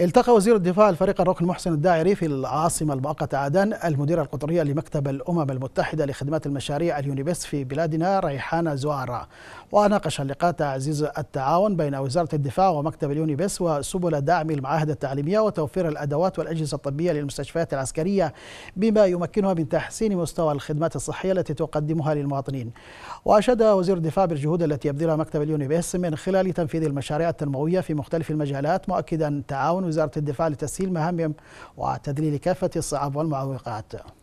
التقى وزير الدفاع الفريق الركن محسن الداعري في العاصمة المؤقتة عدن المديرة القطرية لمكتب الأمم المتحدة لخدمات المشاريع اليونيبس في بلادنا ريحانة زوارة وناقش اللقاء تعزيز التعاون بين وزارة الدفاع ومكتب اليونيبس وسبل دعم المعاهد التعليمية وتوفير الأدوات والأجهزة الطبية للمستشفيات العسكرية بما يمكنها من تحسين مستوى الخدمات الصحية التي تقدمها للمواطنين وأشاد وزير الدفاع بالجهود التي يبذلها مكتب اليونيبس من خلال تنفيذ المشاريع التنموية في مختلف المجالات مؤكدا تعاون وزارة الدفاع لتسهيل مهامهم وتذليل كافة الصعاب والمعوقات